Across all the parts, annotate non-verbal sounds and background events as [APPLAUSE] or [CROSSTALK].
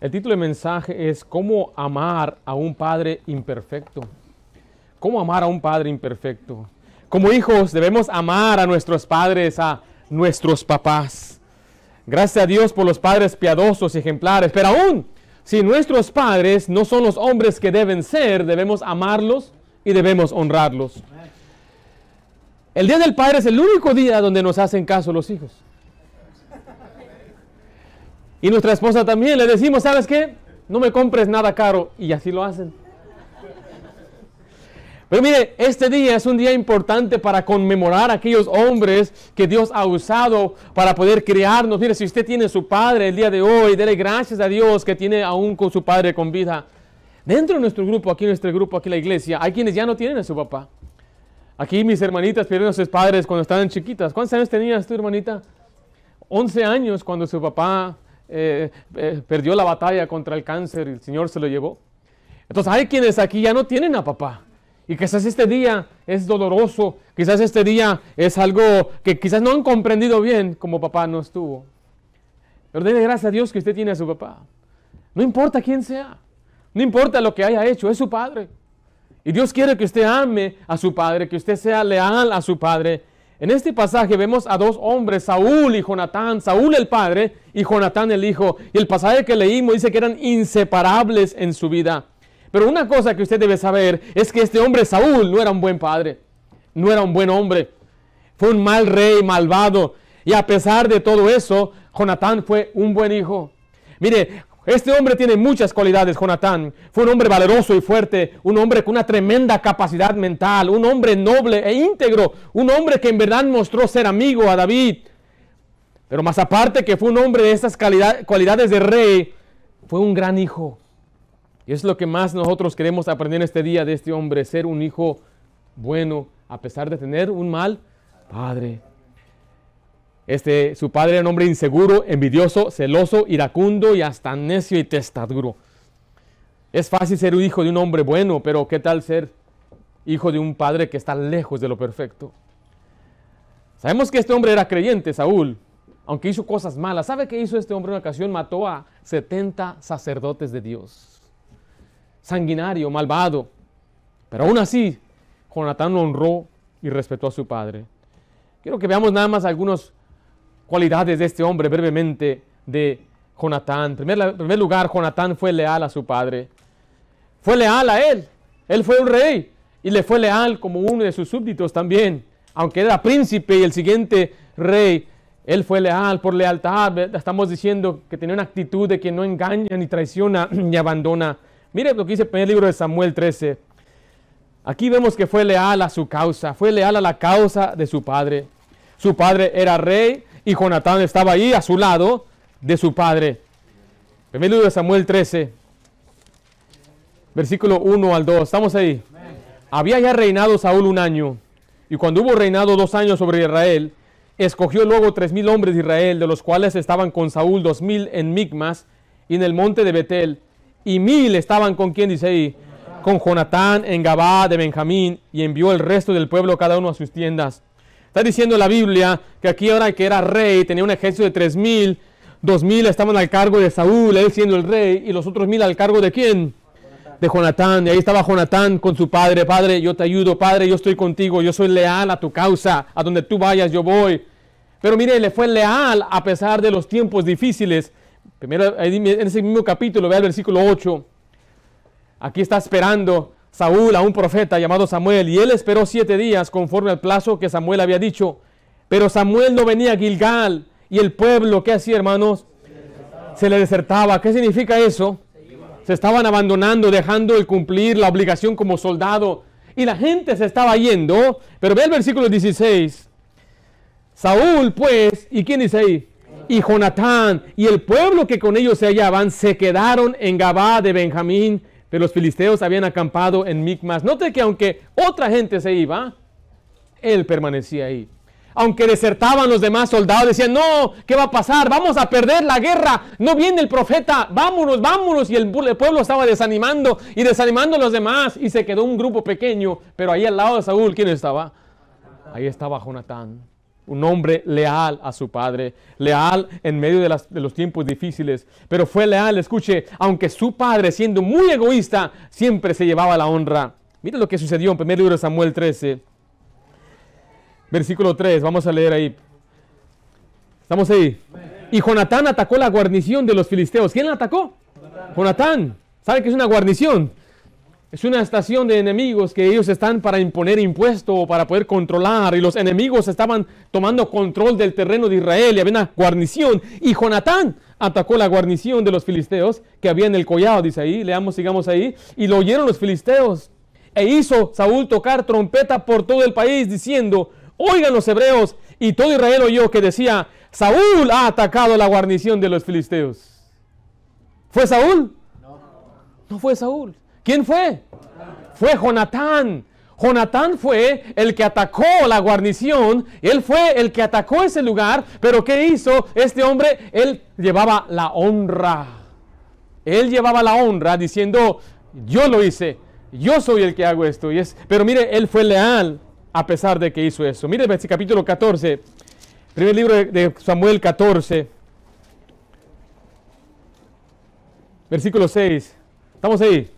El título del mensaje es ¿Cómo amar a un padre imperfecto? ¿Cómo amar a un padre imperfecto? Como hijos debemos amar a nuestros padres, a nuestros papás. Gracias a Dios por los padres piadosos y ejemplares. Pero aún si nuestros padres no son los hombres que deben ser, debemos amarlos y debemos honrarlos. El Día del Padre es el único día donde nos hacen caso los hijos. Y nuestra esposa también le decimos, ¿sabes qué? No me compres nada caro. Y así lo hacen. Pero mire, este día es un día importante para conmemorar aquellos hombres que Dios ha usado para poder criarnos. Mire, si usted tiene su padre el día de hoy, dele gracias a Dios que tiene aún con su padre con vida. Dentro de nuestro grupo, aquí en nuestro grupo, aquí en la iglesia, hay quienes ya no tienen a su papá. Aquí mis hermanitas pierden a sus padres cuando estaban chiquitas. ¿Cuántos años tenías tu hermanita? 11 años cuando su papá eh, eh, perdió la batalla contra el cáncer y el Señor se lo llevó. Entonces hay quienes aquí ya no tienen a papá. Y quizás este día es doloroso, quizás este día es algo que quizás no han comprendido bien como papá no estuvo. Pero denle gracias a Dios que usted tiene a su papá. No importa quién sea, no importa lo que haya hecho, es su padre. Y Dios quiere que usted ame a su padre, que usted sea leal a su padre en este pasaje vemos a dos hombres, Saúl y Jonatán, Saúl el padre y Jonatán el hijo. Y el pasaje que leímos dice que eran inseparables en su vida. Pero una cosa que usted debe saber es que este hombre Saúl no era un buen padre, no era un buen hombre. Fue un mal rey, malvado. Y a pesar de todo eso, Jonatán fue un buen hijo. Mire, este hombre tiene muchas cualidades, Jonatán. Fue un hombre valeroso y fuerte, un hombre con una tremenda capacidad mental, un hombre noble e íntegro, un hombre que en verdad mostró ser amigo a David. Pero más aparte que fue un hombre de estas cualidades de rey, fue un gran hijo. Y es lo que más nosotros queremos aprender este día de este hombre, ser un hijo bueno a pesar de tener un mal padre. Este, su padre era un hombre inseguro, envidioso, celoso, iracundo y hasta necio y testaduro. Es fácil ser un hijo de un hombre bueno, pero ¿qué tal ser hijo de un padre que está lejos de lo perfecto? Sabemos que este hombre era creyente, Saúl, aunque hizo cosas malas. ¿Sabe qué hizo este hombre en una ocasión? Mató a 70 sacerdotes de Dios. Sanguinario, malvado. Pero aún así, Jonatán honró y respetó a su padre. Quiero que veamos nada más algunos cualidades de este hombre brevemente de Jonatán. En primer, primer lugar, Jonatán fue leal a su padre. Fue leal a él. Él fue un rey y le fue leal como uno de sus súbditos también. Aunque era príncipe y el siguiente rey, él fue leal por lealtad. Estamos diciendo que tenía una actitud de que no engaña, ni traiciona, [CLEARS THROAT] ni abandona. Mire lo que dice el primer libro de Samuel 13. Aquí vemos que fue leal a su causa, fue leal a la causa de su padre. Su padre era rey, y Jonatán estaba ahí a su lado de su padre. el de Samuel 13, versículo 1 al 2. Estamos ahí. Había ya reinado Saúl un año, y cuando hubo reinado dos años sobre Israel, escogió luego tres mil hombres de Israel, de los cuales estaban con Saúl dos mil en Migmas y en el monte de Betel, y mil estaban con quién, dice ahí, con Jonatán en Gabá de Benjamín, y envió el resto del pueblo cada uno a sus tiendas. Está diciendo la Biblia que aquí ahora que era rey tenía un ejército de 3.000, 2.000 estaban al cargo de Saúl, él siendo el rey, y los otros 1.000 al cargo de quién? De Jonatán. Y ahí estaba Jonatán con su padre, padre, yo te ayudo, padre, yo estoy contigo, yo soy leal a tu causa, a donde tú vayas yo voy. Pero mire, le fue leal a pesar de los tiempos difíciles. Primero, en ese mismo capítulo, vea el versículo 8. Aquí está esperando Saúl a un profeta llamado Samuel y él esperó siete días conforme al plazo que Samuel había dicho. Pero Samuel no venía a Gilgal y el pueblo, ¿qué hacía hermanos? Se le desertaba. ¿Qué significa eso? Se estaban abandonando, dejando el cumplir la obligación como soldado. Y la gente se estaba yendo. Pero ve el versículo 16. Saúl pues, ¿y quién dice ahí? Y Jonatán y el pueblo que con ellos se hallaban se quedaron en Gabá de Benjamín pero los filisteos habían acampado en Micmas. Note que aunque otra gente se iba, él permanecía ahí. Aunque desertaban los demás soldados, decían, no, ¿qué va a pasar? Vamos a perder la guerra. No viene el profeta, vámonos, vámonos. Y el pueblo estaba desanimando y desanimando a los demás. Y se quedó un grupo pequeño, pero ahí al lado de Saúl, ¿quién estaba? Ahí estaba Jonatán un hombre leal a su padre, leal en medio de, los tiempos difíciles, pero fue leal, escuche, aunque su padre siendo muy egoísta, siempre se llevaba la honra. Mira lo que sucedió en primer libro de Samuel 13, versículo 3, vamos a leer ahí. ¿Estamos ahí? Y Jonatán atacó la guarnición de los filisteos. ¿Quién la atacó? Jonatán. ¿Sabe que es una guarnición? Es una estación de enemigos que ellos están para imponer impuesto o para poder controlar. Y los enemigos estaban tomando control del terreno de Israel y había una guarnición. Y Jonatán atacó la guarnición de los filisteos que había en el collado, dice ahí. Leamos, sigamos ahí. Y lo oyeron los filisteos. E hizo Saúl tocar trompeta por todo el país diciendo, oigan los hebreos. Y todo Israel oyó que decía, Saúl ha atacado la guarnición de los filisteos. ¿Fue Saúl? No, no fue Saúl. ¿Quién fue? Fue Jonatán. Jonatán fue el que atacó la guarnición, él fue el que atacó ese lugar, pero ¿qué hizo este hombre? Él llevaba la honra. Él llevaba la honra diciendo, yo lo hice, yo soy el que hago esto. Y es, pero mire, él fue leal a pesar de que hizo eso. Mire versículo capítulo 14, primer libro de Samuel 14, versículo 6. ¿Estamos ahí?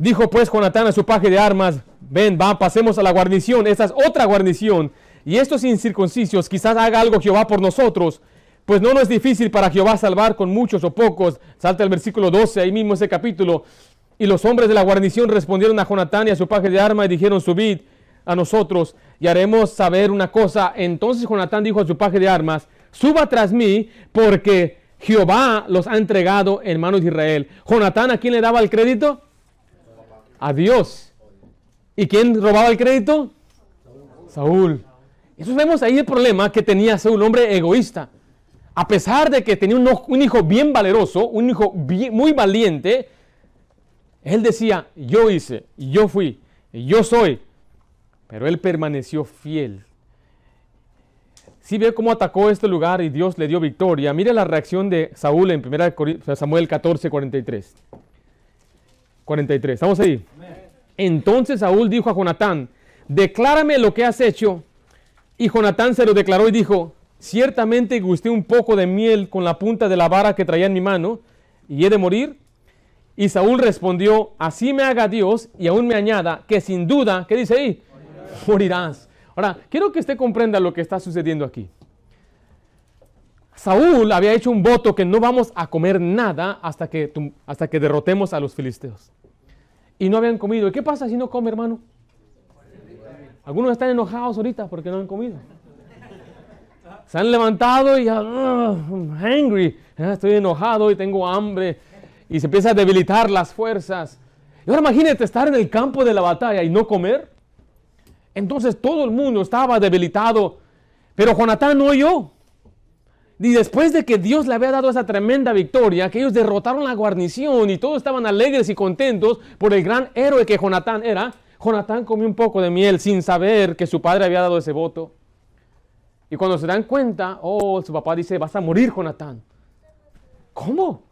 Dijo pues Jonatán a su paje de armas, ven, va, pasemos a la guarnición, esa es otra guarnición, y estos incircuncisos quizás haga algo Jehová por nosotros, pues no nos es difícil para Jehová salvar con muchos o pocos. Salta el versículo 12, ahí mismo ese capítulo. Y los hombres de la guarnición respondieron a Jonatán y a su paje de armas y dijeron, subid a nosotros y haremos saber una cosa. Entonces Jonatán dijo a su paje de armas, suba tras mí porque Jehová los ha entregado en manos de Israel. Jonatán, ¿a quién le daba el crédito? a Dios. ¿Y quién robaba el crédito? Saúl. Entonces vemos ahí el problema que tenía Saúl, hombre egoísta. A pesar de que tenía un, hijo bien valeroso, un hijo muy valiente, él decía, yo hice, yo fui, yo soy. Pero él permaneció fiel. Si ve cómo atacó este lugar y Dios le dio victoria, mire la reacción de Saúl en 1 Samuel 14, 43. 43. ¿Estamos ahí? Entonces Saúl dijo a Jonatán, declárame lo que has hecho. Y Jonatán se lo declaró y dijo, ciertamente gusté un poco de miel con la punta de la vara que traía en mi mano, y he de morir. Y Saúl respondió, así me haga Dios y aún me añada, que sin duda, ¿qué dice ahí? Morirás. Ahora, quiero que usted comprenda lo que está sucediendo aquí. Saúl había hecho un voto que no vamos a comer nada hasta que, hasta que derrotemos a los filisteos y no habían comido. ¿Y qué pasa si no come, hermano? Algunos están enojados ahorita porque no han comido. Se han levantado y ya, estoy enojado y tengo hambre. Y se empieza a debilitar las fuerzas. Y ahora imagínate estar en el campo de la batalla y no comer. Entonces todo el mundo estaba debilitado. Pero Jonatán no oyó. Y después de que Dios le había dado esa tremenda victoria, que ellos derrotaron la guarnición y todos estaban alegres y contentos por el gran héroe que Jonatán era, Jonatán comió un poco de miel sin saber que su padre había dado ese voto. Y cuando se dan cuenta, oh, su papá dice, vas a morir, Jonatán. ¿Cómo?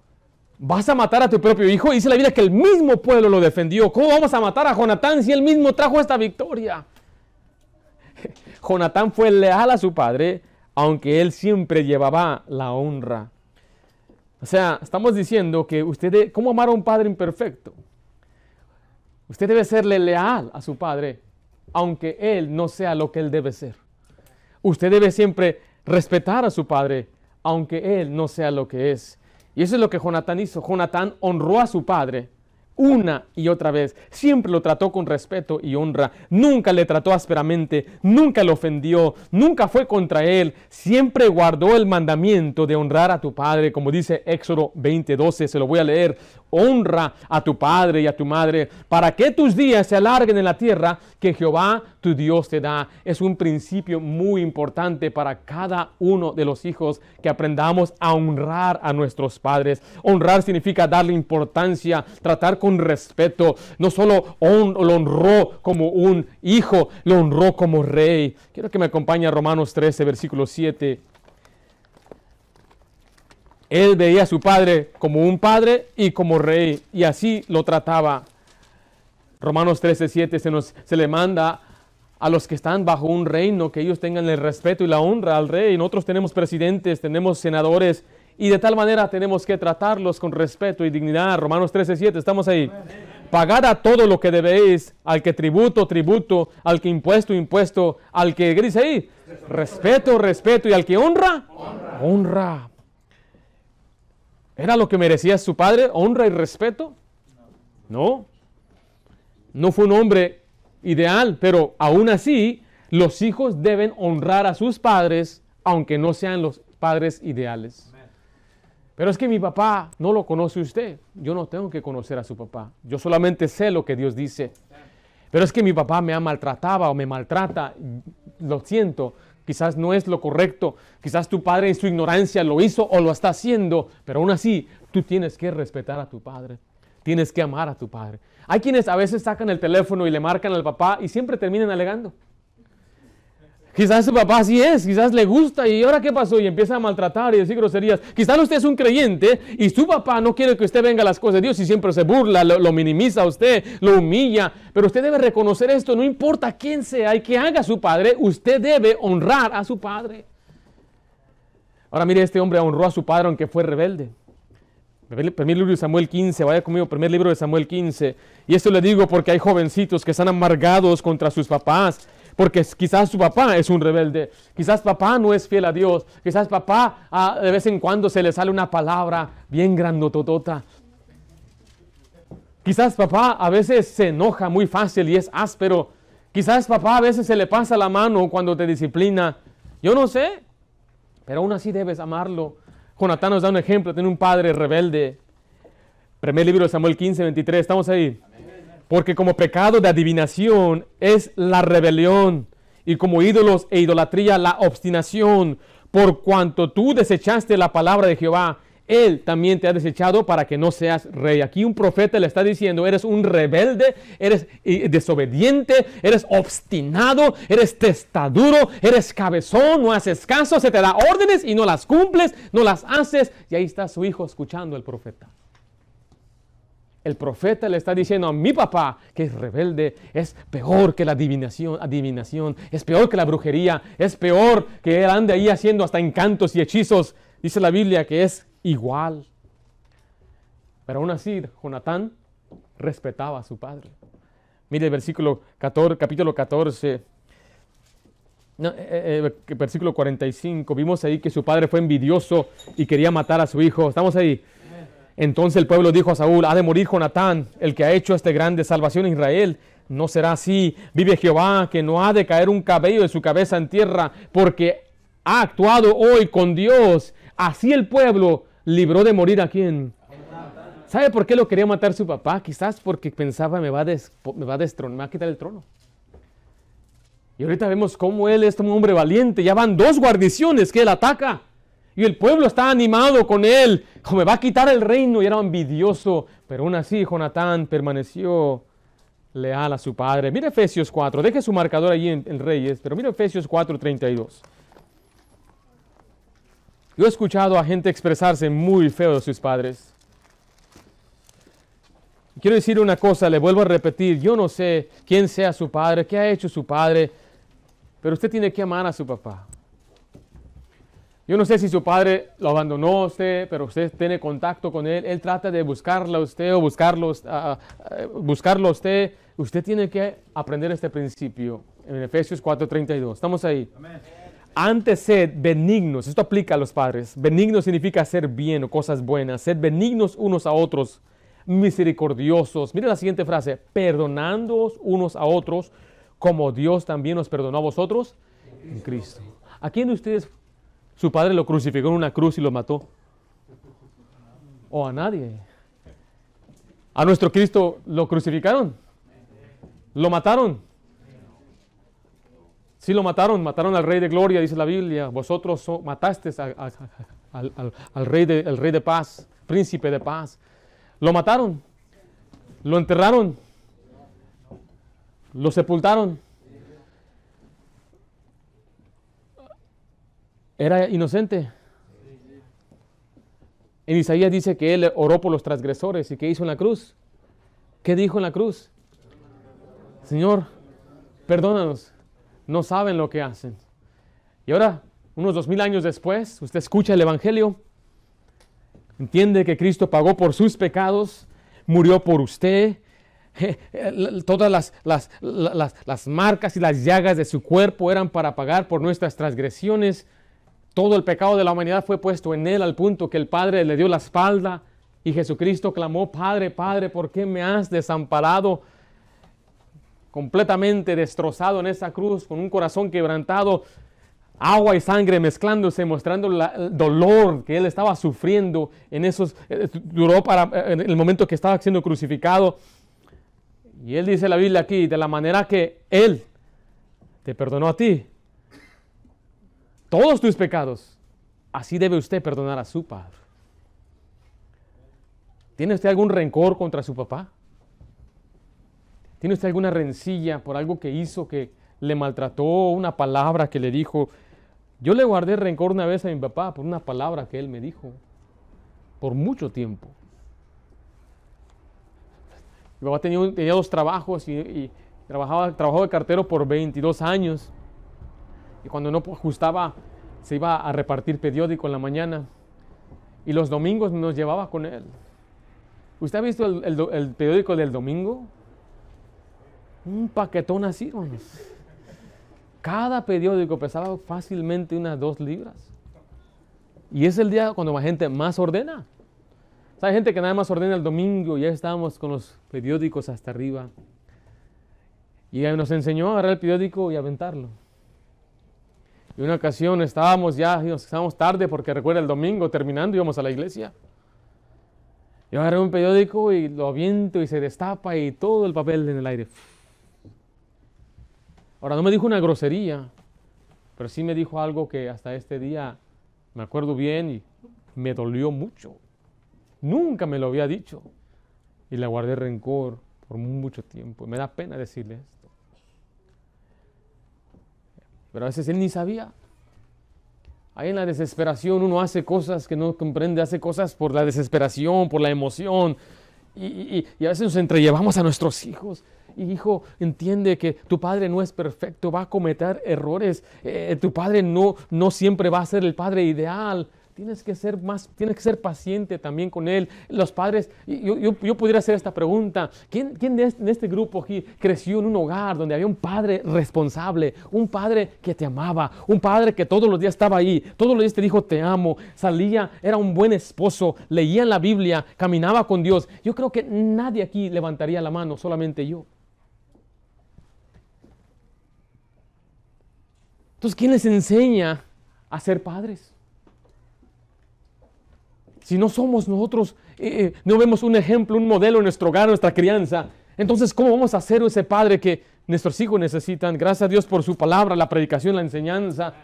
¿Vas a matar a tu propio hijo? Dice la vida que el mismo pueblo lo defendió. ¿Cómo vamos a matar a Jonatán si él mismo trajo esta victoria? [LAUGHS] Jonatán fue leal a su padre, aunque él siempre llevaba la honra. O sea, estamos diciendo que usted, ¿cómo amar a un padre imperfecto? Usted debe serle leal a su padre, aunque él no sea lo que él debe ser. Usted debe siempre respetar a su padre, aunque él no sea lo que es. Y eso es lo que Jonatán hizo. Jonatán honró a su padre una y otra vez. Siempre lo trató con respeto y honra. Nunca le trató ásperamente, nunca le ofendió, nunca fue contra él. Siempre guardó el mandamiento de honrar a tu padre, como dice Éxodo 20:12. Se lo voy a leer. Honra a tu padre y a tu madre para que tus días se alarguen en la tierra que Jehová tu Dios te da. Es un principio muy importante para cada uno de los hijos que aprendamos a honrar a nuestros padres. Honrar significa darle importancia, tratar con respeto. No solo lo honró como un hijo, lo honró como rey. Quiero que me acompañe a Romanos 13, versículo 7. Él veía a su padre como un padre y como rey, y así lo trataba. Romanos 13:7 se, nos, se le manda a los que están bajo un reino, que ellos tengan el respeto y la honra al rey. Nosotros tenemos presidentes, tenemos senadores, y de tal manera tenemos que tratarlos con respeto y dignidad. Romanos 13, estamos ahí. Pagad a todo lo que debéis, al que tributo, tributo, al que impuesto, impuesto, al que gris ahí, respeto, respeto, y al que honra. honra. ¿Era lo que merecía su padre? ¿Honra y respeto? No. No fue un hombre ideal, pero aún así los hijos deben honrar a sus padres, aunque no sean los padres ideales. Pero es que mi papá no lo conoce usted. Yo no tengo que conocer a su papá. Yo solamente sé lo que Dios dice. Pero es que mi papá me ha maltratado o me maltrata. Lo siento quizás no es lo correcto, quizás tu padre en su ignorancia lo hizo o lo está haciendo, pero aún así tú tienes que respetar a tu padre, tienes que amar a tu padre. Hay quienes a veces sacan el teléfono y le marcan al papá y siempre terminan alegando. Quizás su papá así es, quizás le gusta y ahora qué pasó y empieza a maltratar y decir groserías. Quizás usted es un creyente y su papá no quiere que usted venga a las cosas de Dios y siempre se burla, lo, minimiza a usted, lo humilla. Pero usted debe reconocer esto, no importa quién sea y qué haga su padre, usted debe honrar a su padre. Ahora mire, este hombre honró a su padre aunque fue rebelde. Primer libro de Samuel 15, vaya conmigo, primer libro de Samuel 15. Y esto le digo porque hay jovencitos que están amargados contra sus papás porque quizás su papá es un rebelde, quizás papá no es fiel a Dios, quizás papá ah, de vez en cuando se le sale una palabra bien grandototota. Quizás papá a veces se enoja muy fácil y es áspero. Quizás papá a veces se le pasa la mano cuando te disciplina. Yo no sé, pero aún así debes amarlo. Jonatán nos da un ejemplo, tiene un padre rebelde. Primer libro de Samuel 15, 23, estamos ahí. Amén. Porque como pecado de adivinación es la rebelión, y como ídolos e idolatría la obstinación. Por cuanto tú desechaste la palabra de Jehová, él también te ha desechado para que no seas rey. Aquí un profeta le está diciendo, eres un rebelde, eres eh, desobediente, eres obstinado, eres testaduro, eres cabezón, no haces caso, se te da órdenes y no las cumples, no las haces. Y ahí está su hijo escuchando al profeta. El profeta le está diciendo a mi papá que es rebelde, es peor que la adivinación, adivinación, es peor que la brujería, es peor que él ande ahí haciendo hasta encantos y hechizos. Dice la Biblia que es igual. Pero aún así, Jonatán respetaba a su padre. Mire el versículo 14, capítulo 14, eh, eh, eh, versículo 45. Vimos ahí que su padre fue envidioso y quería matar a su hijo. Estamos ahí. Entonces el pueblo dijo a Saúl, ha de morir Jonatán, el que ha hecho esta grande salvación a Israel. No será así, vive Jehová, que no ha de caer un cabello de su cabeza en tierra, porque ha actuado hoy con Dios. Así el pueblo libró de morir a quien. ¿Sabe por qué lo quería matar su papá? Quizás porque pensaba, me va a, me va a me va a quitar el trono. Y ahorita vemos cómo él es este un hombre valiente. Ya van dos guarniciones que él ataca y el pueblo está animado con él. me va a quitar el reino y era envidioso. Pero aún así, Jonatán permaneció leal a su padre. Mira Efesios 4, deje su marcador allí en, Reyes, pero mira Efesios 4, 32. Yo he escuchado a gente expresarse muy feo de sus padres. Quiero decir una cosa, le vuelvo a repetir, yo no sé quién sea su padre, qué ha hecho su padre, pero usted tiene que amar a su papá. Yo no sé si su padre lo abandonó a usted, pero usted tiene contacto con él. Él trata de buscarlo a usted o buscarlo, buscarlo a usted. Usted tiene que aprender este principio en Efesios 4:32. Estamos ahí. Antes sed benignos. Esto aplica a los padres. Benigno significa hacer bien o cosas buenas. Sed benignos unos a otros, misericordiosos. Mira la siguiente frase. Perdonándoos unos a otros, como Dios también nos perdonó a vosotros en Cristo. ¿A quién de ustedes su padre lo crucificó en una cruz y lo mató. O a nadie. A nuestro Cristo lo crucificaron. Lo mataron. Sí lo mataron, mataron al rey de gloria, dice la Biblia. Vosotros mataste al, rey de, rey de paz, príncipe de paz. Lo mataron. Lo enterraron. Lo sepultaron. era inocente. En Isaías dice que él oró por los transgresores y que hizo en la cruz. ¿Qué dijo en la cruz? Señor, perdónanos, no saben lo que hacen. Y ahora, unos dos mil años después, usted escucha el Evangelio, entiende que Cristo pagó por sus pecados, murió por usted, [LAUGHS] eh, eh, todas las, las, marcas y las llagas de su cuerpo eran para pagar por nuestras transgresiones. Todo el pecado de la humanidad fue puesto en él al punto que el Padre le dio la espalda y Jesucristo clamó, Padre, Padre, ¿por qué me has desamparado? Completamente destrozado en esa cruz, con un corazón quebrantado, agua y sangre mezclándose, mostrando el dolor que él estaba sufriendo en esos, eh, duró para eh, en el momento que estaba siendo crucificado. Y él dice la Biblia aquí, de la manera que él te perdonó a ti, todos tus pecados. Así debe usted perdonar a su padre. ¿Tiene usted algún rencor contra su papá? ¿Tiene usted alguna rencilla por algo que hizo, que le maltrató, una palabra que le dijo? Yo le guardé rencor una vez a mi papá por una palabra que él me dijo, por mucho tiempo. Mi papá tenía, dos trabajos y, trabajaba, de cartero por 22 años y cuando no ajustaba se iba a repartir periódico en la mañana y los domingos nos llevaba con él. ¿Usted ha visto el, periódico del domingo? Un paquetón así, hermanos. Cada periódico pesaba fácilmente unas dos libras. Y es el día cuando la gente más ordena. hay gente que nada más ordena el domingo, y ya estábamos con los periódicos hasta arriba. Y nos enseñó a agarrar el periódico y aventarlo. Y una ocasión estábamos ya, estábamos tarde porque recuerda el domingo terminando íbamos a la iglesia. Yo agarré un periódico y lo aviento y se destapa y todo el papel en el aire. Ahora no me dijo una grosería, pero sí me dijo algo que hasta este día me acuerdo bien y me dolió mucho. Nunca me lo había dicho y le guardé rencor por mucho tiempo. Me da pena decirle pero a veces él ni sabía. Ahí en la desesperación uno hace cosas que no comprende, hace cosas por la desesperación, por la emoción. Y, a veces nos entrellevamos a nuestros hijos. Y hijo, entiende que tu padre no es perfecto, va a cometer errores. Eh, tu padre no, no siempre va a ser el padre ideal. Tienes que ser más, tienes que ser paciente también con él. Los padres, yo, yo, yo pudiera hacer esta pregunta. ¿Quién, quién de, este, grupo aquí creció en un hogar donde había un padre responsable, un padre que te amaba, un padre que todos los días estaba ahí, todos los días te dijo te amo, salía, era un buen esposo, leía la Biblia, caminaba con Dios? Yo creo que nadie aquí levantaría la mano, solamente yo. Entonces, ¿quién les enseña a ser padres? si no somos nosotros, eh, eh, no vemos un ejemplo, un modelo en nuestro hogar, en nuestra crianza, entonces ¿cómo vamos a ser ese padre que nuestros hijos necesitan? Gracias a Dios por su palabra, la predicación, la enseñanza.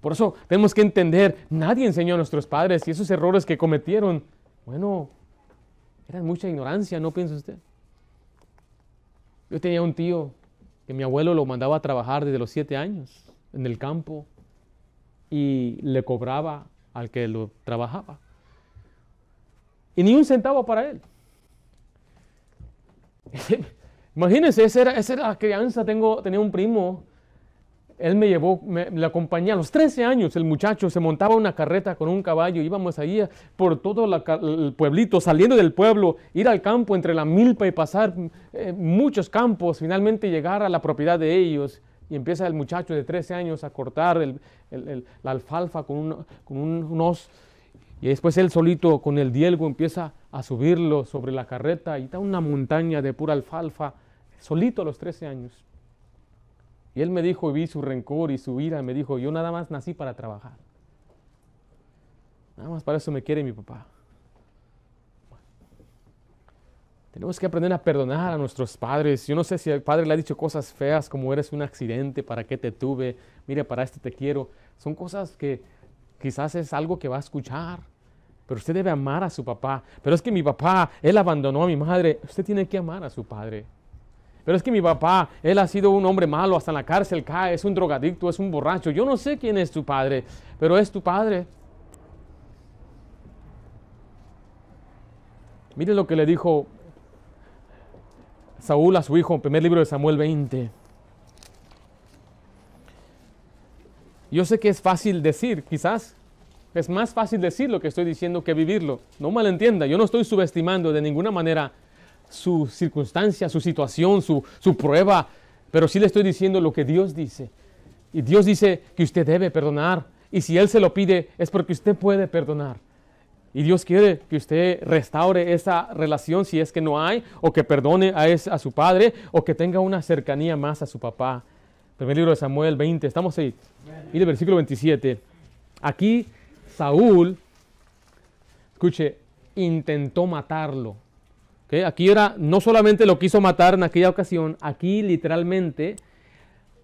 Por eso tenemos que entender, nadie enseñó a nuestros padres y esos errores que cometieron, bueno, eran mucha ignorancia, ¿no piensa usted? Yo tenía un tío que mi abuelo lo mandaba a trabajar desde los siete años en el campo y le cobraba al que lo trabajaba y ni un centavo para él. [LAUGHS] Imagínense, esa era, la crianza. Tengo, tenía un primo, él me llevó, me, acompañé a los 13 años. El muchacho se montaba una carreta con un caballo, íbamos ahí por todo el pueblito, saliendo del pueblo, ir al campo entre la milpa y pasar eh, muchos campos, finalmente llegar a la propiedad de ellos. Y empieza el muchacho de 13 años a cortar el, la alfalfa con, unos y después él solito con el dielgo empieza a subirlo sobre la carreta y está una montaña de pura alfalfa, solito a los 13 años. Y él me dijo, y vi su rencor y su ira, me dijo, yo nada más nací para trabajar. Nada más para eso me quiere mi papá. tenemos que aprender a perdonar a nuestros padres. Yo no sé si el padre le ha dicho cosas feas como eres un accidente, para qué te tuve, mire, para este te quiero. Son cosas que quizás es algo que va a escuchar pero usted debe amar a su papá. Pero es que mi papá, él abandonó a mi madre. Usted tiene que amar a su padre. Pero es que mi papá, él ha sido un hombre malo, hasta en la cárcel cae, es un drogadicto, es un borracho. Yo no sé quién es tu padre, pero es tu padre. Mire lo que le dijo Saúl a su hijo, en primer libro de Samuel 20. Yo sé que es fácil decir, quizás, es más fácil decir lo que estoy diciendo que vivirlo. No malentienda, yo no estoy subestimando de ninguna manera su circunstancia, su situación, su, prueba, pero sí le estoy diciendo lo que Dios dice. Y Dios dice que usted debe perdonar. Y si Él se lo pide, es porque usted puede perdonar. Y Dios quiere que usted restaure esa relación si es que no hay, o que perdone a, a su padre, o que tenga una cercanía más a su papá. Primer libro de Samuel 20, estamos ahí. y el versículo 27. Aquí Saúl, escuche, intentó matarlo. ¿Okay? Aquí era, no solamente lo quiso matar en aquella ocasión, aquí literalmente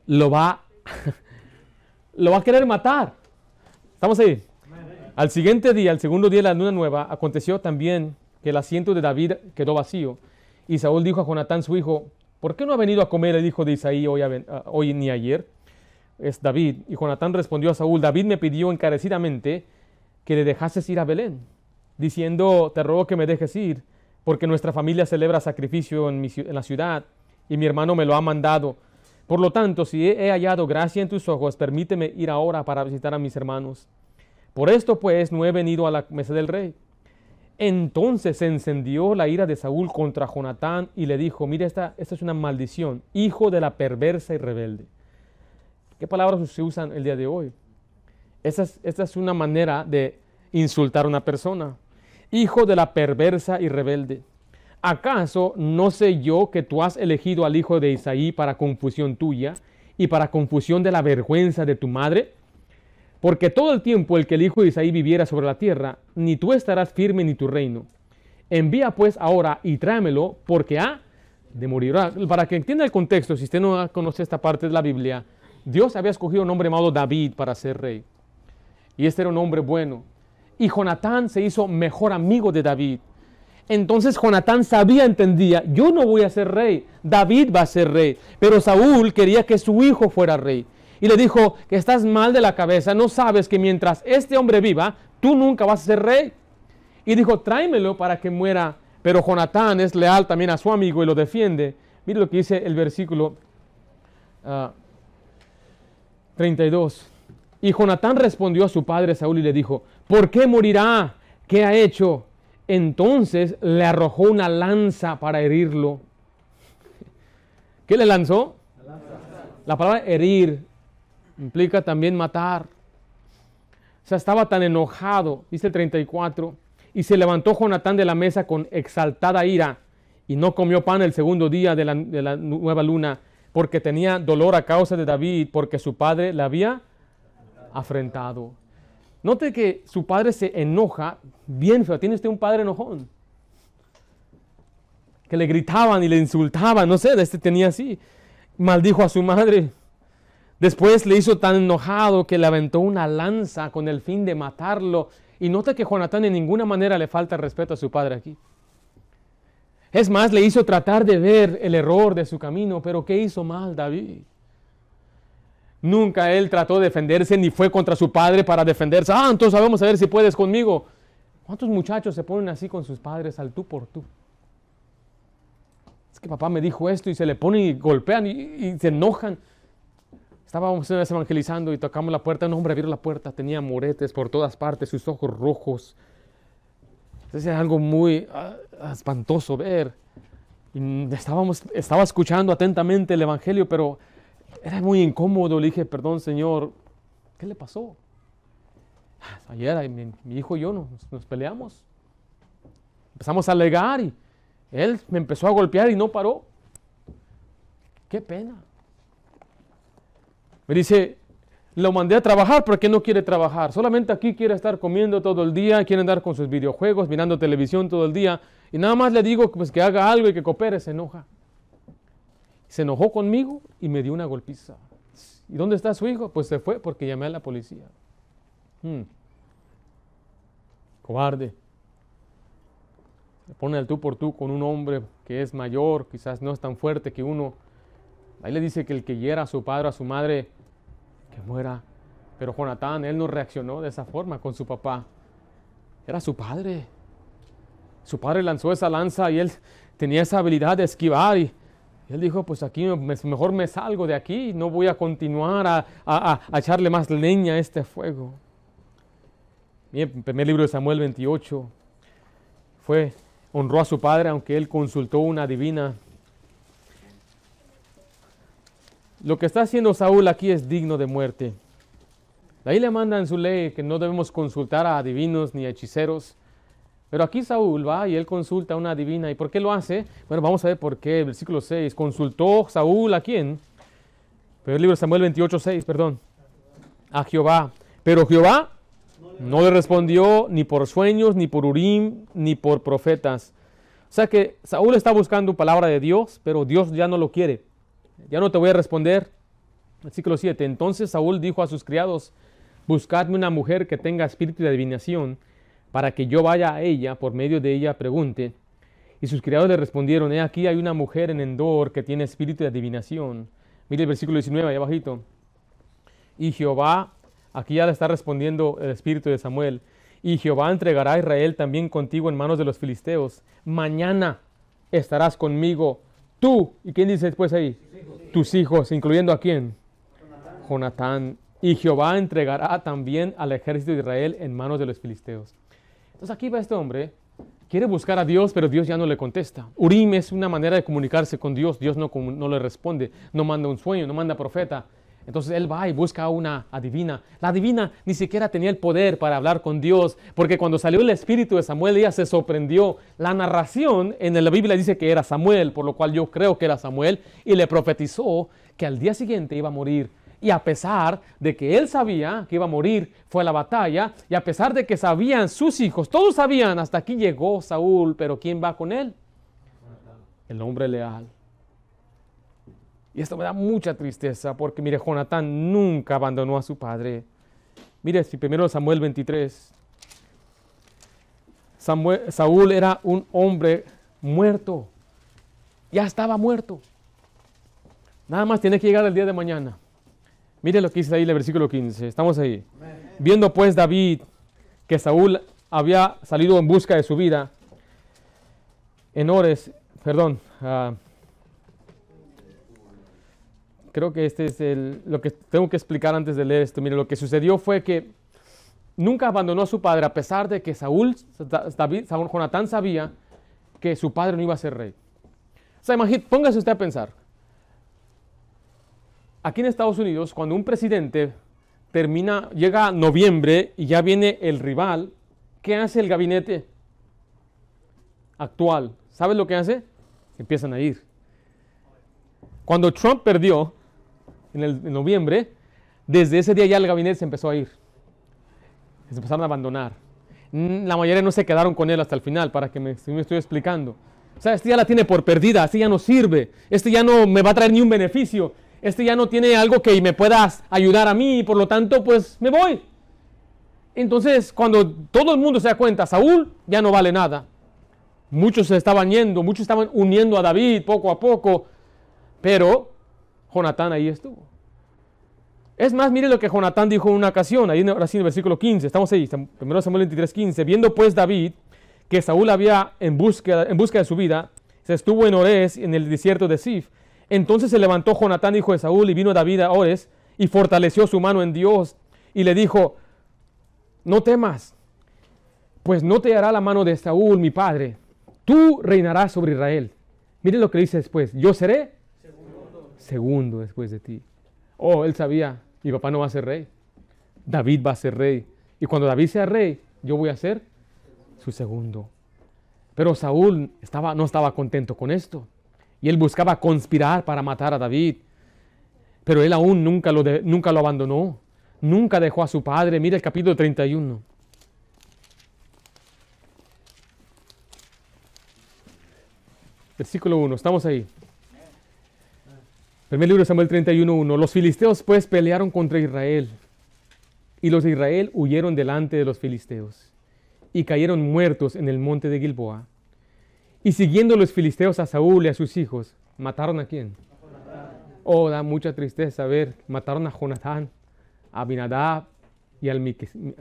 lo va, [LAUGHS] lo va a querer matar. ¿Estamos ahí? Al siguiente día, al segundo día de la luna nueva, aconteció también que el asiento de David quedó vacío. Y Saúl dijo a Jonatán, su hijo, ¿por qué no ha venido a comer el hijo de Isaí hoy, ah, hoy ni ayer? Es David. Y Jonatán respondió a Saúl, David me pidió encarecidamente que le dejases ir a Belén, diciendo, te ruego que me dejes ir, porque nuestra familia celebra sacrificio en, la ciudad y mi hermano me lo ha mandado. Por lo tanto, si he, hallado gracia en tus ojos, permíteme ir ahora para visitar a mis hermanos. Por esto pues no he venido a la mesa del rey. Entonces se encendió la ira de Saúl contra Jonatán y le dijo, mira, esta, esta es una maldición, hijo de la perversa y rebelde. ¿Qué palabras se usan el día de hoy? Esa es, una manera de insultar a una persona. Hijo de la perversa y rebelde. ¿Acaso no sé yo que tú has elegido al hijo de Isaí para confusión tuya y para confusión de la vergüenza de tu madre? Porque todo el tiempo el que el hijo de Isaí viviera sobre la tierra, ni tú estarás firme ni tu reino. Envía pues ahora y tráemelo, porque ha de morir. Para que entienda el contexto, si usted no conoce esta parte de la Biblia, Dios había escogido un hombre llamado David para ser rey y este era un hombre bueno. Y Jonatán se hizo mejor amigo de David. Entonces Jonatán sabía, entendía, yo no voy a ser rey, David va a ser rey. Pero Saúl quería que su hijo fuera rey. Y le dijo, que estás mal de la cabeza, no sabes que mientras este hombre viva, tú nunca vas a ser rey. Y dijo, tráemelo para que muera. Pero Jonatán es leal también a su amigo y lo defiende. Mira lo que dice el versículo 32. Ah, y Jonatán respondió a su padre Saúl y le dijo, ¿por qué morirá? ¿Qué ha hecho? Entonces le arrojó una lanza para herirlo. ¿Qué le lanzó? La, palabra herir implica también matar. O sea, estaba tan enojado, dice 34, y se levantó Jonatán de la mesa con exaltada ira y no comió pan el segundo día de la, de la nueva luna porque tenía dolor a causa de David, porque su padre la había afrentado. Note que su padre se enoja bien feo. Tiene usted un padre enojón. Que le gritaban y le insultaban. No sé, este tenía así. Maldijo a su madre. Después le hizo tan enojado que le aventó una lanza con el fin de matarlo. Y note que jonathan en ninguna manera le falta respeto a su padre aquí. Es más, le hizo tratar de ver el error de su camino, pero ¿qué hizo mal David? Nunca él trató de defenderse ni fue contra su padre para defenderse. Ah, entonces vamos a ver si puedes conmigo. ¿Cuántos muchachos se ponen así con sus padres al tú por tú? Es que papá me dijo esto y se le ponen y golpean y, se enojan. Estábamos evangelizando y tocamos la puerta. Un hombre abrió la puerta, tenía moretes por todas partes, sus ojos rojos. Es algo muy ah, espantoso ver. estábamos, estaba escuchando atentamente el Evangelio, pero era muy incómodo. Le dije, perdón, Señor, ¿qué le pasó? Ah, ayer mi, hijo y yo nos, peleamos. Empezamos a alegar y él me empezó a golpear y no paró. Qué pena. Me dice, lo mandé a trabajar porque no quiere trabajar. Solamente aquí quiere estar comiendo todo el día, quiere andar con sus videojuegos, mirando televisión todo el día. Y nada más le digo pues, que haga algo y que coopere, se enoja. Se enojó conmigo y me dio una golpiza. ¿Y dónde está su hijo? Pues se fue porque llamé a la policía. Hmm. Cobarde. pone el tú por tú con un hombre que es mayor, quizás no es tan fuerte que uno. Ahí le dice que el que hiera a su padre o a su madre, que muera. Pero Jonatán, él no reaccionó de esa forma con su papá. Era su padre. Su padre lanzó esa lanza y él tenía esa habilidad de esquivar y él dijo, pues aquí mejor me salgo de aquí, no voy a continuar a, echarle más leña a este fuego. Bien, primer libro de Samuel 28 fue, honró a su padre aunque él consultó una divina. Lo que está haciendo Saúl aquí es digno de muerte. ahí le mandan su ley que no debemos consultar a adivinos ni a hechiceros pero aquí Saúl va y él consulta a una divina. ¿Y por qué lo hace? Bueno, vamos a ver por qué. Versículo 6. ¿Consultó Saúl a quién? Pero el libro de Samuel 28, 6, perdón. A Jehová. Pero Jehová no le respondió ni por sueños, ni por Urim, ni por profetas. O sea que Saúl está buscando palabra de Dios, pero Dios ya no lo quiere. Ya no te voy a responder. Versículo 7. Entonces Saúl dijo a sus criados, buscadme una mujer que tenga espíritu de adivinación para que yo vaya a ella, por medio de ella pregunte. Y sus criados le respondieron, he aquí hay una mujer en Endor que tiene espíritu de adivinación. Mire el versículo 19, allá abajito. Y Jehová, aquí ya le está respondiendo el espíritu de Samuel, y Jehová entregará a Israel también contigo en manos de los filisteos. Mañana estarás conmigo tú. ¿Y quién dice después ahí? Tus hijos, incluyendo a quién? Jonatán. Y Jehová entregará también al ejército de Israel en manos de los filisteos. Entonces aquí va este hombre, quiere buscar a Dios, pero Dios ya no le contesta. Urim es una manera de comunicarse con Dios, Dios no, no le responde, no manda un sueño, no manda profeta. Entonces él va y busca a una adivina. La adivina ni siquiera tenía el poder para hablar con Dios, porque cuando salió el espíritu de Samuel ella se sorprendió. La narración en la Biblia dice que era Samuel, por lo cual yo creo que era Samuel, y le profetizó que al día siguiente iba a morir y a pesar de que él sabía que iba a morir, fue a la batalla, y a pesar de que sabían sus hijos, todos sabían, hasta aquí llegó Saúl, pero ¿quién va con él? El hombre leal. Y esto me da mucha tristeza porque, mire, Jonatán nunca abandonó a su padre. Mire, si primero Samuel 23. Saúl era un hombre muerto. Ya estaba muerto. Nada más tiene que llegar el día de mañana. Mire lo que dice ahí el versículo 15. Estamos ahí. Viendo pues David que Saúl había salido en busca de su vida en Ores, perdón, ah, creo que este es el, lo que tengo que explicar antes de leer esto. Mire, lo que sucedió fue que nunca abandonó a su padre, a pesar de que Saúl, David, Saúl, Jonatán sabía que su padre no iba a ser rey. O sea, imagínate, póngase usted a pensar. Aquí en Estados Unidos, cuando un presidente termina, llega noviembre y ya viene el rival, ¿qué hace el gabinete actual? ¿Sabes lo que hace? Empiezan a ir. Cuando Trump perdió en, el, noviembre, desde ese día ya el gabinete se empezó a ir. Se empezaron a abandonar. Mm, la mayoría no se quedaron con él hasta el final, para que me, si me estoy explicando. O sea, este ya la tiene por perdida, este ya no sirve, este ya no me va a traer ni un beneficio, este ya no tiene algo que me puedas ayudar a mí por lo tanto pues me voy. Entonces cuando todo el mundo se da cuenta, Saúl ya no vale nada. Muchos se estaban yendo, muchos estaban uniendo a David poco a poco, pero Jonatán ahí estuvo. Es más, mire lo que Jonatán dijo en una ocasión, ahí en, el versículo 15, estamos ahí, 1 Samuel 23, 15. Viendo pues David que Saúl había en busca, en de su vida, se estuvo en ores en el desierto de Sif, entonces se levantó Jonatán, hijo de Saúl, y vino David a Ores, y fortaleció su mano en Dios, y le dijo, no temas, pues no te hará la mano de Saúl, mi padre, tú reinarás sobre Israel. Miren lo que dice después, yo seré segundo. después de ti. Oh, él sabía, mi papá no va a ser rey, David va a ser rey, y cuando David sea rey, yo voy a ser su segundo. Pero Saúl estaba, no estaba contento con esto y él buscaba conspirar para matar a David. Pero él aún nunca lo, nunca lo abandonó, nunca dejó a su padre. Mira el capítulo 31. Versículo 1, estamos ahí. Primer libro de Samuel 31.1. Los filisteos pues pelearon contra Israel y los de Israel huyeron delante de los filisteos y cayeron muertos en el monte de Gilboa y siguiendo los filisteos a Saúl y a sus hijos, ¿mataron a quién? Oh, da mucha tristeza ver, mataron a Jonatán, a Binadab y al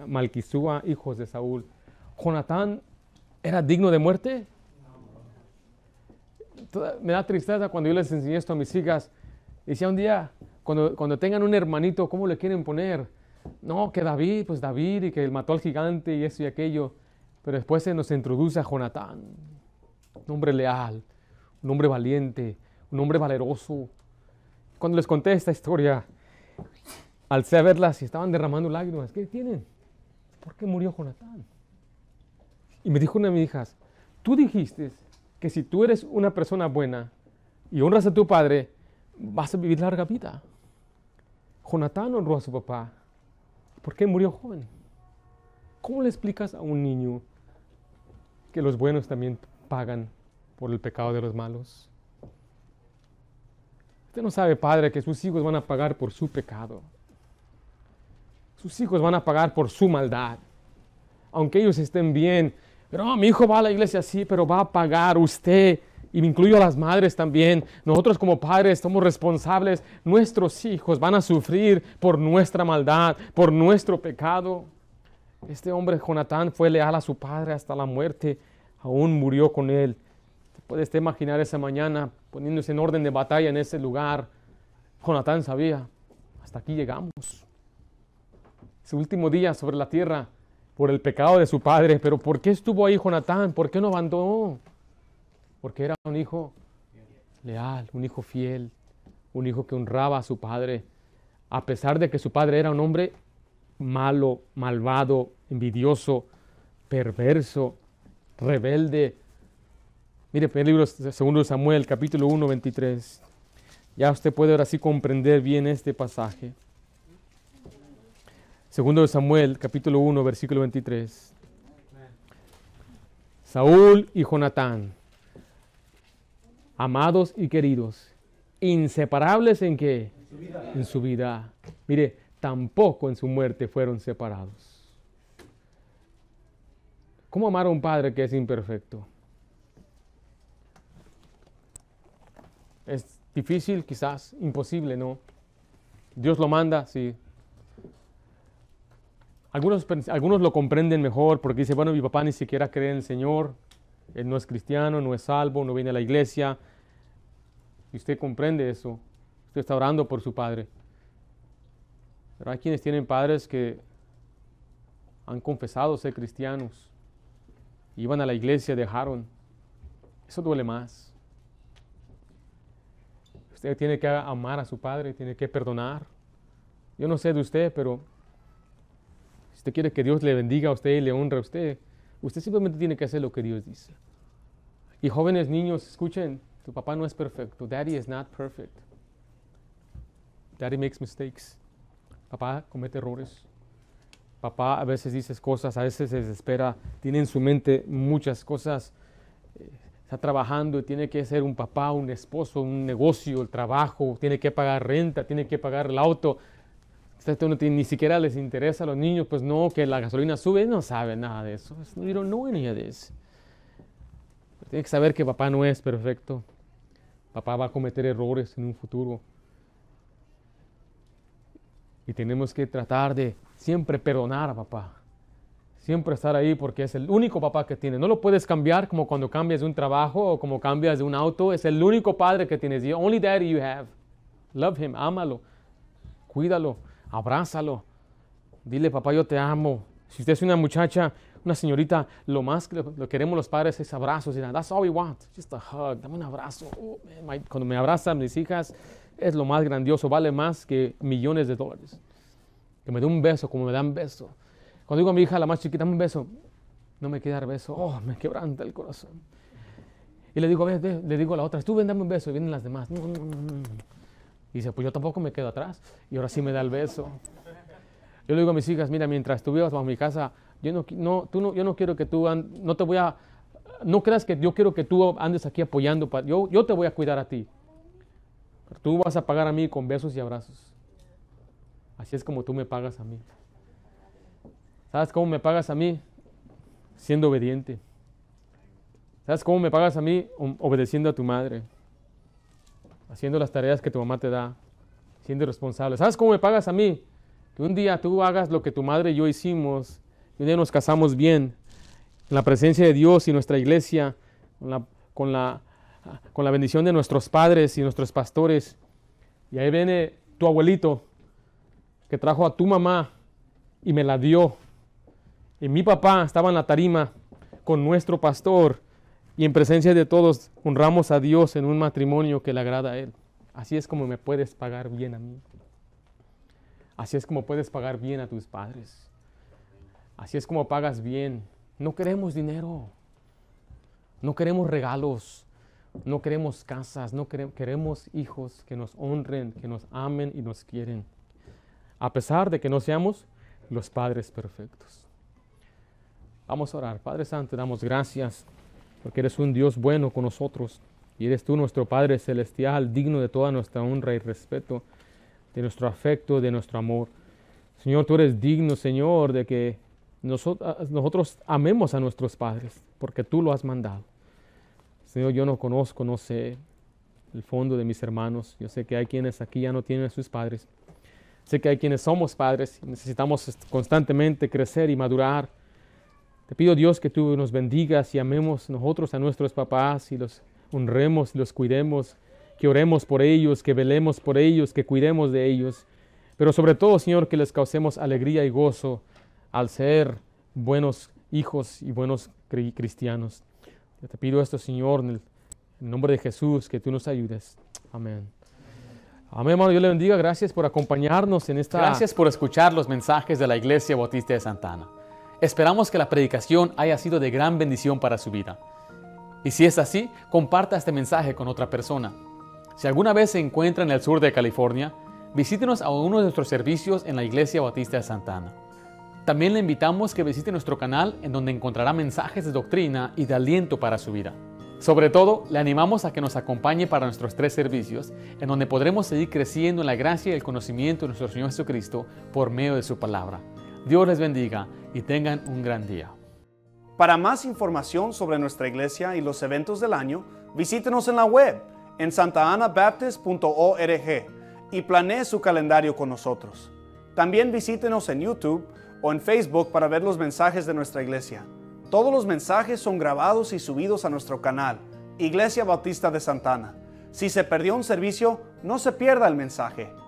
Malquisúa, hijos de Saúl. ¿Jonatán era digno de muerte? Me da tristeza cuando yo les enseñé esto a mis hijas. Decía un día, cuando, cuando tengan un hermanito, ¿cómo le quieren poner? No, que David, pues David, y que él mató al gigante y eso y aquello. Pero después se nos introduce a Jonatán un hombre leal, un hombre valiente, un hombre valeroso. Cuando les conté esta historia, al a verlas y estaban derramando lágrimas. ¿Qué tienen? ¿Por qué murió Jonatán? Y me dijo una de mis hijas, tú dijiste que si tú eres una persona buena y honras a tu padre, vas a vivir larga vida. Jonatán honró a su papá. ¿Por qué murió joven? ¿Cómo le explicas a un niño que los buenos también pagan por el pecado de los malos. Usted no sabe, Padre, que sus hijos van a pagar por su pecado. Sus hijos van a pagar por su maldad. Aunque ellos estén bien, pero oh, mi hijo va a la iglesia sí, pero va a pagar usted y me incluyo a las madres también. Nosotros como padres somos responsables. Nuestros hijos van a sufrir por nuestra maldad, por nuestro pecado. Este hombre, Jonatán, fue leal a su padre hasta la muerte aún murió con él. ¿Te puedes imaginar esa mañana poniéndose en orden de batalla en ese lugar? Jonatán sabía, hasta aquí llegamos. Su último día sobre la tierra por el pecado de su padre, pero ¿por qué estuvo ahí Jonatán? ¿Por qué no abandonó? Porque era un hijo leal, un hijo fiel, un hijo que honraba a su padre, a pesar de que su padre era un hombre malo, malvado, envidioso, perverso, rebelde. Mire, el libro segundo de Samuel, capítulo 1, 23. Ya usted puede ahora sí comprender bien este pasaje. Segundo de Samuel, capítulo 1, versículo 23. Saúl y Jonatán, amados y queridos, inseparables en qué? En su vida. Mire, tampoco en su muerte fueron separados. ¿Cómo amar a un padre que es imperfecto? Es difícil, quizás, imposible, ¿no? Dios lo manda, sí. Algunos, algunos lo comprenden mejor porque dice, bueno, mi papá ni siquiera cree en el Señor, él no es cristiano, no es salvo, no viene a la iglesia. Y usted comprende eso, usted está orando por su padre. Pero hay quienes tienen padres que han confesado ser cristianos iban a la iglesia, dejaron. Eso duele más. Usted tiene que amar a su padre, tiene que perdonar. Yo no sé de usted, pero si usted quiere que Dios le bendiga a usted y le honre a usted, usted simplemente tiene que hacer lo que Dios dice. Y jóvenes niños, escuchen, tu papá no es perfecto. Daddy is not perfect. Daddy makes mistakes. Papá comete errores papá a veces dices cosas, a veces se desespera, tiene en su mente muchas cosas, eh, está trabajando y tiene que ser un papá, un esposo, un negocio, el trabajo, tiene que pagar renta, tiene que pagar el auto. no ni siquiera les interesa a los niños, pues no, que la gasolina sube, no sabe nada de eso. No don't Tiene que saber que papá no es perfecto. Papá va a cometer errores en un futuro. Y tenemos que tratar de Siempre perdonar, a papá. Siempre estar ahí porque es el único papá que tiene. No lo puedes cambiar como cuando cambias de un trabajo o como cambias de un auto. Es el único padre que tienes. The only daddy you have. Love him, ámalo, cuídalo, abrázalo. Dile, papá, yo te amo. Si usted es una muchacha, una señorita, lo más que lo queremos los padres es abrazos. That's all we want. Just a hug. Dame un abrazo. Oh, cuando me abrazan mis hijas, es lo más grandioso. Vale más que millones de dólares que me dé un beso como me dan beso. Cuando digo a mi hija, la más chiquita, dame un beso, no me queda dar beso, oh, me quebranta el corazón. Y le digo, a le digo a la otra, tú ven, dame un beso, y vienen las demás. Y dice, pues yo tampoco me quedo atrás, y ahora sí me da el beso. Yo le digo a mis hijas, mira, mientras tú vivas bajo mi casa, yo no, no, tú no, yo no quiero que tú, no te voy a, no creas que yo quiero que tú andes aquí apoyando, yo, yo te voy a cuidar a ti. tú vas a pagar a mí con besos y abrazos. Así es como tú me pagas a mí. ¿Sabes cómo me pagas a mí? Siendo obediente. ¿Sabes cómo me pagas a mí? Obedeciendo a tu madre. Haciendo las tareas que tu mamá te da. Siendo responsable. ¿Sabes cómo me pagas a mí? Que un día tú hagas lo que tu madre y yo hicimos. Y un día nos casamos bien. En la presencia de Dios y nuestra iglesia. Con la, con la, con la bendición de nuestros padres y nuestros pastores. Y ahí viene tu abuelito que trajo a tu mamá y me la dio. Y mi papá estaba en la tarima con nuestro pastor y en presencia de todos honramos a Dios en un matrimonio que le agrada a Él. Así es como me puedes pagar bien a mí. Así es como puedes pagar bien a tus padres. Así es como pagas bien. No queremos dinero. No queremos regalos. No queremos casas. No queremos hijos que nos honren, que nos amen y nos quieren a pesar de que no seamos los padres perfectos. Vamos a orar. Padre Santo, damos gracias porque eres un Dios bueno con nosotros y eres tú nuestro Padre Celestial, digno de toda nuestra honra y respeto, de nuestro afecto, de nuestro amor. Señor, tú eres digno, Señor, de que nosotros, ah, nosotros amemos a nuestros padres porque tú lo has mandado. Señor, yo no conozco, no sé el fondo de mis hermanos. Yo sé que hay quienes aquí ya no tienen a sus padres. Sé que hay quienes somos padres y necesitamos constantemente crecer y madurar. Te pido Dios que tú nos bendigas y amemos nosotros a nuestros papás y los honremos, los cuidemos, que oremos por ellos, que velemos por ellos, que cuidemos de ellos. Pero sobre todo, Señor, que les causemos alegría y gozo al ser buenos hijos y buenos cristianos. te pido esto, Señor, en el nombre de Jesús, que tú nos ayudes. Amén. Amén, hermano. Dios le bendiga. Gracias por acompañarnos en esta. Gracias por escuchar los mensajes de la Iglesia Bautista de Santana. Esperamos que la predicación haya sido de gran bendición para su vida. Y si es así, comparta este mensaje con otra persona. Si alguna vez se encuentra en el sur de California, visítenos a uno de nuestros servicios en la Iglesia Bautista de Santana. También le invitamos que visite nuestro canal en donde encontrará mensajes de doctrina y de aliento para su vida. Sobre todo, le animamos a que nos acompañe para nuestros tres servicios, en donde podremos seguir creciendo en la gracia y el conocimiento de nuestro Señor Jesucristo por medio de su palabra. Dios les bendiga y tengan un gran día. Para más información sobre nuestra iglesia y los eventos del año, visítenos en la web en santaanabaptist.org y planee su calendario con nosotros. También visítenos en YouTube o en Facebook para ver los mensajes de nuestra iglesia. Todos los mensajes son grabados y subidos a nuestro canal, Iglesia Bautista de Santana. Si se perdió un servicio, no se pierda el mensaje